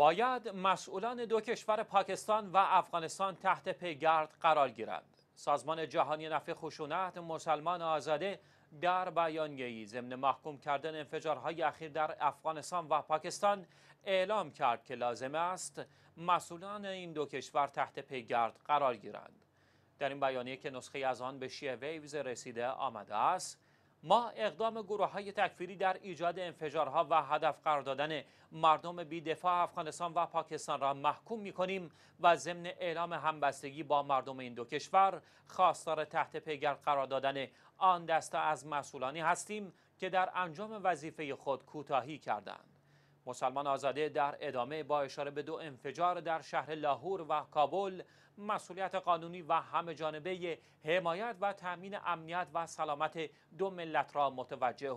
باید مسئولان دو کشور پاکستان و افغانستان تحت پیگرد قرار گیرند سازمان جهانی نفع خشونت مسلمان آزاده در بیانیه‌ای ضمن محکوم کردن انفجارهای اخیر در افغانستان و پاکستان اعلام کرد که لازم است مسئولان این دو کشور تحت پیگرد قرار گیرند در این بیانیه که نسخه از آن به شیه ویوز رسیده آمده است ما اقدام گروه های تکفیری در ایجاد انفجارها و هدف قرار دادن مردم بیدفاع افغانستان و پاکستان را محکوم می کنیم و ضمن اعلام همبستگی با مردم این دو کشور خواستار تحت پیگر قرار دادن آن دسته از مسئولانی هستیم که در انجام وظیفه خود کوتاهی کردند. مسلمان آزاده در ادامه با اشاره به دو انفجار در شهر لاهور و کابل مسئولیت قانونی و همه جانبه حمایت و تأمین امنیت و سلامت دو ملت را متوجه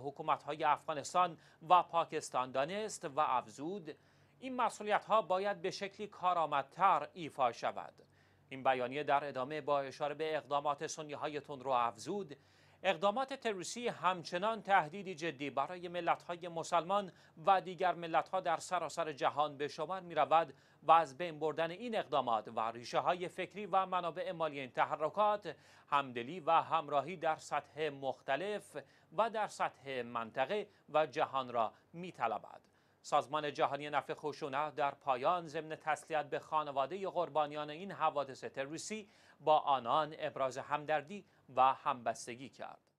های افغانستان و پاکستان دانست و افزود این مسئولیت ها باید به شکلی کارآمدتر ایفا شود این بیانیه در ادامه با اشاره به اقدامات سنی های رو افزود اقدامات تروریستی همچنان تهدیدی جدی برای ملت‌های مسلمان و دیگر ملت‌ها در سراسر جهان به شمار می‌رود و از بین بردن این اقدامات و ریشه های فکری و منابع مالی این تحرکات همدلی و همراهی در سطح مختلف و در سطح منطقه و جهان را می‌طلبد. سازمان جهانی نفع خشونه در پایان ضمن تسلیت به خانواده قربانیان این حوادث تروریستی با آنان ابراز همدردی و همبستگی کرد.